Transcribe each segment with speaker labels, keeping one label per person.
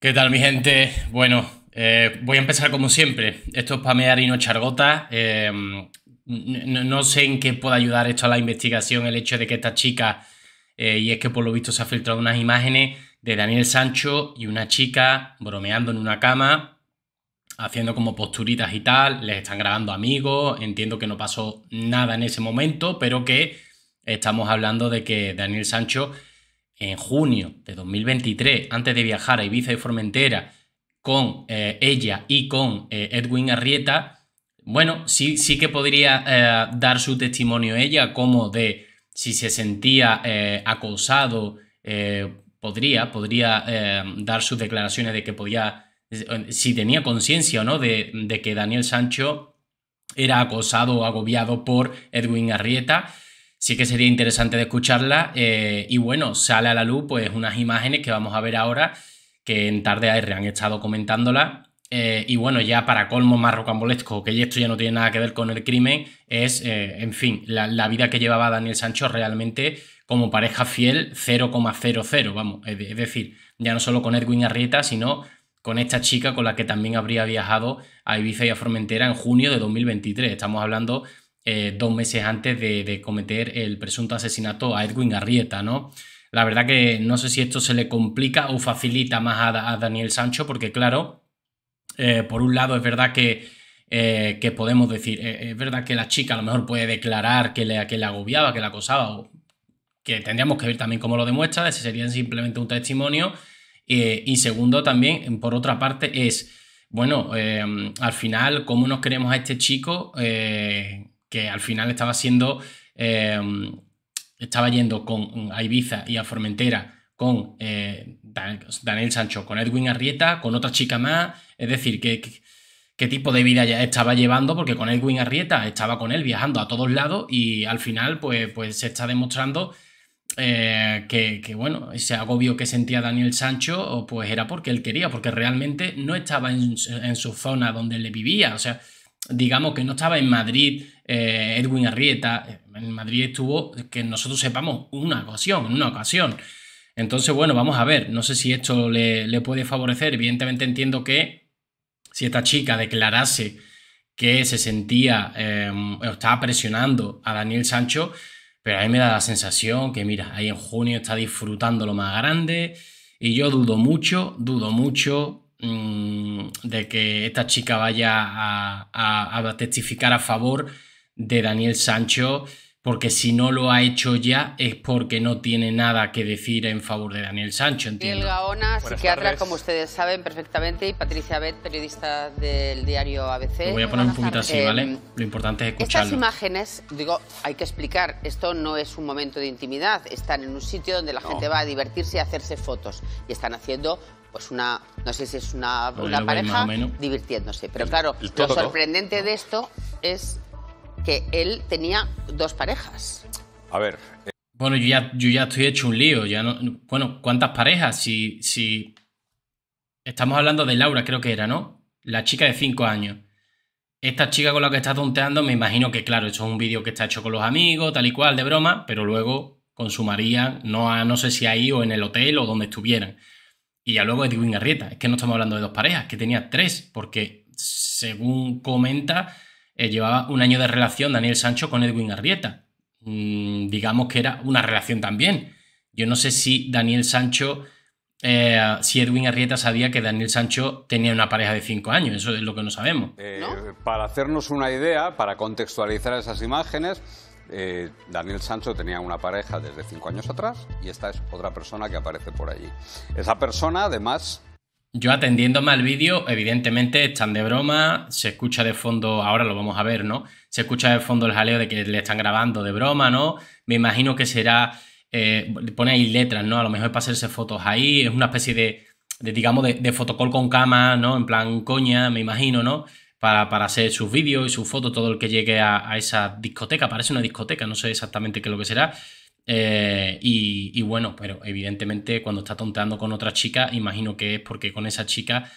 Speaker 1: ¿Qué tal mi gente? Bueno, eh, voy a empezar como siempre. Esto es pamear y no chargota. Eh, no, sé en qué puede ayudar esto a la investigación el hecho de que esta chica, eh, y es que por lo visto se ha filtrado unas imágenes de Daniel Sancho y una chica bromeando en una cama, haciendo como posturitas y tal, les están grabando amigos, entiendo que no pasó nada en ese momento, pero que estamos hablando de que Daniel Sancho en junio de 2023, antes de viajar a Ibiza y Formentera con eh, ella y con eh, Edwin Arrieta, bueno, sí, sí que podría eh, dar su testimonio ella como de si se sentía acosado, podría, podría dar sus declaraciones de que podía, si tenía conciencia o no de, de que Daniel Sancho era acosado o agobiado por Edwin Arrieta sí que sería interesante de escucharla. Eh, y bueno, sale a la luz pues unas imágenes que vamos a ver ahora, que en tarde AR han estado comentándola. Eh, y bueno, ya para colmo más rocambolesco, que esto ya no tiene nada que ver con el crimen, es, eh, en fin, la, vida que llevaba Daniel Sancho realmente como pareja fiel 0,00, vamos, es, es, decir, ya no solo con Edwin Arrieta, sino con esta chica con la que también habría viajado a Ibiza y a Formentera en junio de 2023. Estamos hablando eh, dos meses antes de, cometer el presunto asesinato a Edwin Garrieta, ¿no? La verdad que no sé si esto se le complica o facilita más a, Daniel Sancho, porque claro, eh, por un lado es verdad que, eh, que podemos decir, es verdad que la chica a lo mejor puede declarar que le, que agobiaba, que la acosaba, que tendríamos que ver también cómo lo demuestra, ese sería simplemente un testimonio. y segundo, también, por otra parte, es, bueno, al final, ¿cómo nos queremos a este chico? que al final estaba siendo, em, estaba yendo con a Ibiza y a Formentera con eh, Daniel Sancho, con Edwin Arrieta, con otra chica más, es decir, que, qué tipo de vida ya estaba llevando, porque con Edwin Arrieta estaba con él viajando a todos lados y al final pues, pues se está demostrando eh, que, bueno, ese agobio que sentía Daniel Sancho pues era porque él quería, porque realmente no estaba en, en, su zona donde le vivía, o sea, digamos que no estaba en Madrid eh, Edwin Arrieta. Eh, en Madrid estuvo, que nosotros sepamos, una ocasión, una ocasión. Entonces, bueno, vamos a ver. No sé si esto le, puede favorecer. Evidentemente entiendo que si esta chica declarase que se sentía o em, estaba presionando a Daniel Sancho, pero a mí me da la sensación que, mira, ahí en junio está disfrutando lo más grande y yo dudo mucho, dudo mucho mm, de que esta chica vaya a, a, testificar a favor de Daniel Sancho, porque si no lo ha hecho ya es porque no tiene nada que decir en favor de Daniel Sancho, entiendo.
Speaker 2: Gaona, psiquiatra, como ustedes saben perfectamente, y Patricia Bet, periodista del diario ABC. Lo voy a poner un poquito así, ¿vale? Em,
Speaker 1: lo importante es escucharlo. Estas
Speaker 2: imágenes, digo, hay que explicar, esto no es un momento de intimidad, están en un sitio donde la gente va a divertirse y a hacerse fotos, y están haciendo pues una, no sé si es una, una pareja divirtiéndose. Pero claro, lo sorprendente de esto es él tenía dos parejas.
Speaker 1: A ver. Eh, bueno, yo ya, yo ya estoy hecho un lío. Ya no, bueno, ¿cuántas parejas? Si, si. Estamos hablando de Laura, creo que era, ¿no? La chica de cinco años. Esta chica con la que está tonteando, me imagino que, claro, eso es un vídeo que está hecho con los amigos, tal y cual, de broma, pero luego consumarían, no, a, no sé si ahí o en el hotel o donde estuvieran. Y ya luego Edwin Arrieta. Es que no estamos hablando de dos parejas, que tenía tres, porque según comenta, eh, llevaba un año de relación Daniel Sancho con Edwin Arrieta. Mm, digamos que era una relación también. Yo no sé si Daniel Sancho, eh, si Edwin Arrieta sabía que Daniel Sancho tenía una pareja de cinco años, eso es lo que no sabemos. Eh, para
Speaker 3: hacernos una idea, para contextualizar esas imágenes, Daniel Sancho tenía una pareja desde cinco años atrás y esta es otra persona que aparece por allí. Esa persona,
Speaker 1: además, yo atendiéndome al vídeo, evidentemente están de broma, se escucha de fondo, ahora lo vamos a ver, ¿no? Se escucha de fondo el jaleo de que le están grabando de broma, ¿no? Me imagino que será, eh, pone ahí letras, ¿no? A lo mejor es para hacerse fotos ahí, es una especie de, digamos, de, de, con cama, ¿no? En plan coña, me imagino, ¿no? Para, para hacer sus vídeos y sus fotos, todo el que llegue a, a, esa discoteca, parece una discoteca, no sé exactamente qué es lo que será. Eh, y, bueno, pero evidentemente cuando está tonteando con otra chica, imagino que es porque con esa chica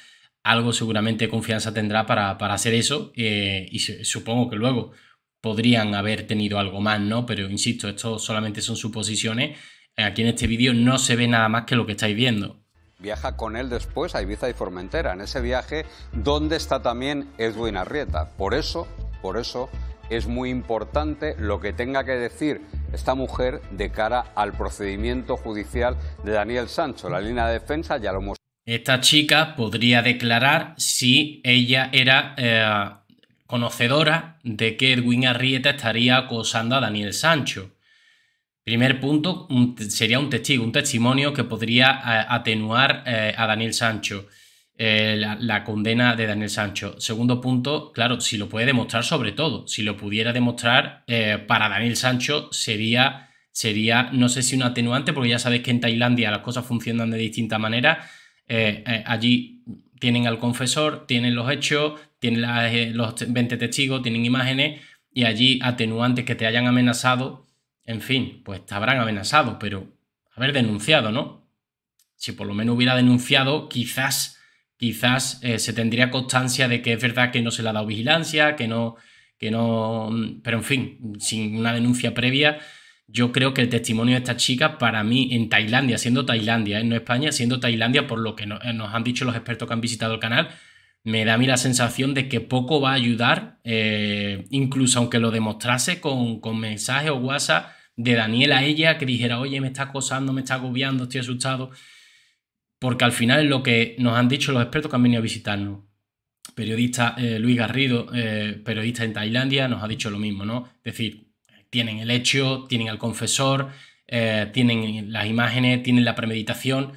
Speaker 1: algo seguramente confianza tendrá para, hacer eso eh, y supongo que luego podrían haber tenido algo más, ¿no? Pero insisto, esto solamente son suposiciones. Eh, aquí en este vídeo no se ve nada más que lo que estáis viendo viaja
Speaker 3: con él después a Ibiza y Formentera, en ese viaje donde está también Edwin Arrieta. Por eso, por eso es muy importante lo que tenga que decir esta mujer de cara al procedimiento judicial de Daniel Sancho. La línea de defensa ya lo hemos...
Speaker 1: Esta chica podría declarar si ella era eh, conocedora de que Edwin Arrieta estaría acosando a Daniel Sancho. Primer punto, sería un testigo, un testimonio que podría eh, atenuar eh, a Daniel Sancho. Eh, la, condena de Daniel Sancho. Segundo punto, claro, si lo puede demostrar sobre todo, si lo pudiera demostrar eh, para Daniel Sancho sería, sería, no sé si un atenuante, porque ya sabéis que en Tailandia las cosas funcionan de distinta manera. Eh, allí tienen al confesor, tienen los hechos, tienen los 20 testigos, tienen imágenes y allí atenuantes que te hayan amenazado, en fin, pues te habrán amenazado, pero haber denunciado, ¿no? Si por lo menos hubiera denunciado, quizás quizás eh, se tendría constancia de que es verdad que no se le ha dado vigilancia, que no, que no, mm, pero en fin, sin una denuncia previa, yo creo que el testimonio de esta chica para mí en Tailandia, siendo Tailandia, eh, no España, siendo Tailandia, por lo que eh, nos han dicho los expertos que han visitado el canal, me da a mí la sensación de que poco va a ayudar, incluso aunque lo demostrase con, con mensajes o WhatsApp de Daniel a ella que dijera, oye, me está acosando, me está agobiando, estoy asustado porque al final es lo que nos han dicho los expertos que han venido a visitarnos. Periodista eh, Luis Garrido, eh, periodista en Tailandia, nos ha dicho lo mismo, ¿no? Es decir, tienen el hecho, tienen al confesor, eh, tienen las imágenes, tienen la premeditación,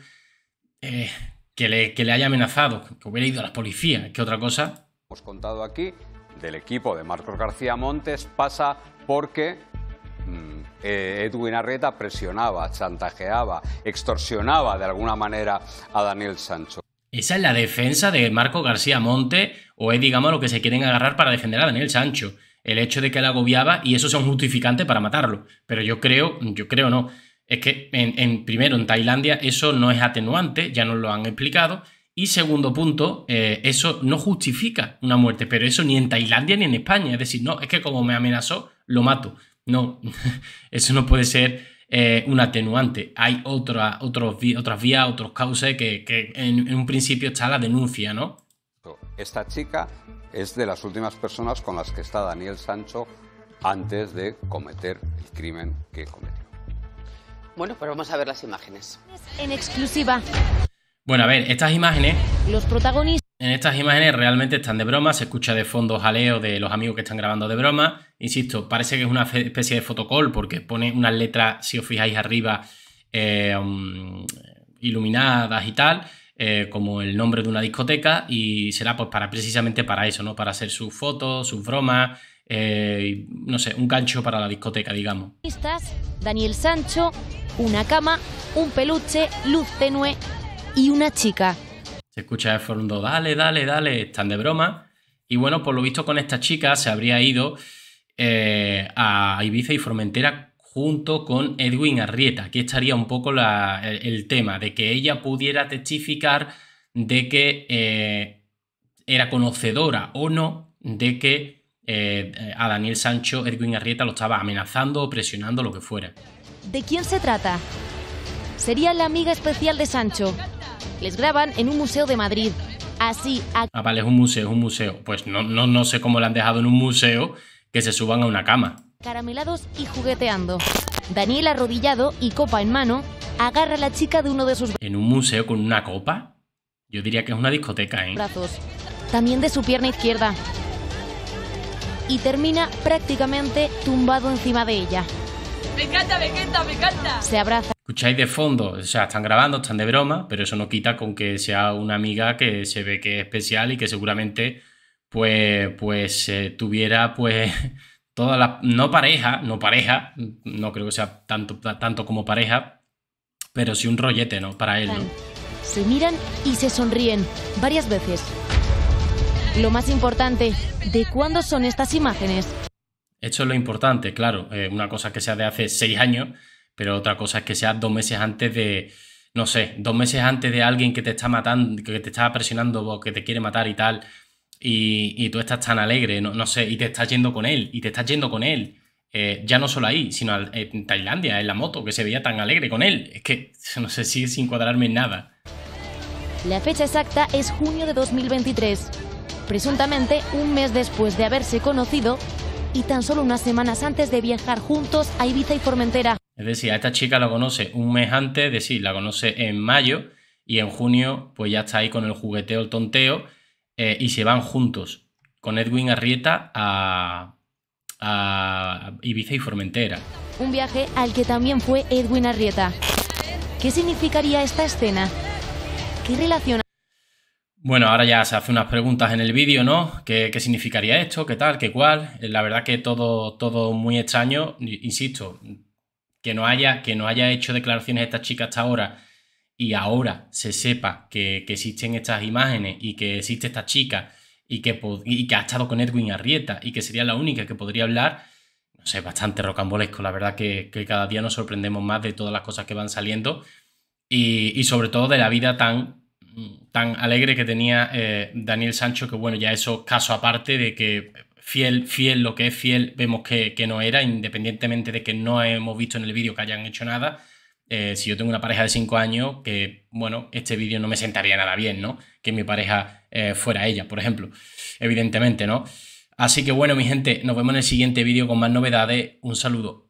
Speaker 1: que le, que, le, haya amenazado, que hubiera ido a las policías, que otra cosa.
Speaker 3: Hemos contado aquí del equipo de Marcos García Montes pasa porque Mm. Eh, Edwin Arrieta presionaba, chantajeaba, extorsionaba de alguna manera a Daniel
Speaker 1: Sancho. Esa es la defensa de Marco García Monte o es, digamos, lo que se quieren agarrar para defender a Daniel Sancho. El hecho de que él agobiaba y eso es un justificante para matarlo. Pero yo creo, yo creo no. Es que, en, primero, en Tailandia eso no es atenuante, ya nos lo han explicado. Y segundo punto, eh, eso no justifica una muerte, pero eso ni en Tailandia ni en España. Es decir, no, es que como me amenazó, lo mato. No, eso no puede ser eh, un atenuante. Hay otra, otros, otras vías, otros cauces que, en, un principio está la denuncia, ¿no?
Speaker 3: Esta chica es de las últimas personas con las que está Daniel Sancho antes de cometer el crimen que cometió.
Speaker 2: Bueno, pues vamos a ver las imágenes. En exclusiva.
Speaker 1: Bueno, a ver, estas imágenes.
Speaker 2: Los protagonistas.
Speaker 1: En estas imágenes realmente están de broma, se escucha de fondo jaleo de los amigos que están grabando de broma. Insisto, parece que es una especie de fotocall porque pone unas letras, si os fijáis arriba, eh, um, iluminadas y tal, eh, como el nombre de una discoteca y será pues para precisamente para eso, ¿no? Para hacer sus fotos, sus bromas, eh, no sé, un gancho para la discoteca, digamos.
Speaker 2: Daniel Sancho, una cama, un peluche, luz tenue y una chica.
Speaker 1: Se escucha de fondo, dale, dale, dale, están de broma. Y bueno, por lo visto con esta chica se habría ido eh, a Ibiza y Formentera junto con Edwin Arrieta. Aquí estaría un poco el, tema de que ella pudiera testificar de que eh, era conocedora o no de que eh, a Daniel Sancho Edwin Arrieta lo estaba amenazando o presionando, lo que fuera.
Speaker 2: ¿De quién se trata? Sería la amiga especial de Sancho, les graban en un museo de Madrid. Así. A... Ah, vale,
Speaker 1: es un museo, es un museo. Pues no, no, no sé cómo le han dejado en un museo que se suban a una cama.
Speaker 2: Caramelados y jugueteando. Daniel arrodillado y copa en mano agarra a la chica de uno de sus.
Speaker 1: ¿En un museo con una copa? Yo diría que es una discoteca, ¿eh?
Speaker 2: Brazos. También de su pierna izquierda. Y termina prácticamente tumbado encima de ella. Me encanta, me encanta, me encanta. Se abraza
Speaker 1: escucháis de fondo, o sea, están grabando, están de broma, pero eso no quita con que sea una amiga que se ve que es especial y que seguramente pues, pues eh, tuviera pues todas las, no pareja, no pareja, no creo que sea tanto, tanto como pareja, pero sí un rollete, ¿no? Para él.
Speaker 2: Se miran y se sonríen varias veces. Lo más importante, ¿de cuándo son estas imágenes?
Speaker 1: Esto es lo importante, claro, eh, una cosa que sea de hace seis años pero otra cosa es que sea dos meses antes de, no sé, dos meses antes de alguien que te está matando, que te está presionando o que te quiere matar y tal, y, tú estás tan alegre, no, sé, y te estás yendo con él, y te estás yendo con él. Eh, ya no solo ahí, sino en Tailandia, en la moto, que se veía tan alegre con él. Es que no sé, si sin cuadrarme en nada.
Speaker 2: La fecha exacta es junio de 2023, presuntamente un mes después de haberse conocido y tan solo unas semanas antes de viajar juntos a Ibiza y Formentera.
Speaker 1: Es decir, a esta chica la conoce un mes antes, es decir, la conoce en mayo y en junio pues ya está ahí con el jugueteo, el tonteo eh, y se van juntos con Edwin Arrieta a, a Ibiza y Formentera.
Speaker 2: Un viaje al que también fue Edwin Arrieta. ¿Qué significaría esta escena? ¿Qué relaciona?
Speaker 1: Bueno, ahora ya se hace unas preguntas en el vídeo, ¿no? ¿Qué, significaría esto? ¿Qué tal? ¿Qué cual? Eh, la verdad que todo, todo muy extraño. Insisto, que no haya, que no haya hecho declaraciones esta chica hasta ahora y ahora se sepa que, existen estas imágenes y que existe esta chica y que, que ha estado con Edwin Arrieta y que sería la única que podría hablar, no sé, bastante rocambolesco. La verdad que, cada día nos sorprendemos más de todas las cosas que van saliendo y, sobre todo de la vida tan, tan alegre que tenía eh, Daniel Sancho, que bueno, ya eso caso aparte de que fiel, fiel, lo que es fiel, vemos que, no era, independientemente de que no hemos visto en el vídeo que hayan hecho nada. Eh, si yo tengo una pareja de 5 años, que bueno, este vídeo no me sentaría nada bien, ¿no? Que mi pareja eh, fuera ella, por ejemplo. Evidentemente, ¿no? Así que bueno, mi gente, nos vemos en el siguiente vídeo con más novedades. Un saludo.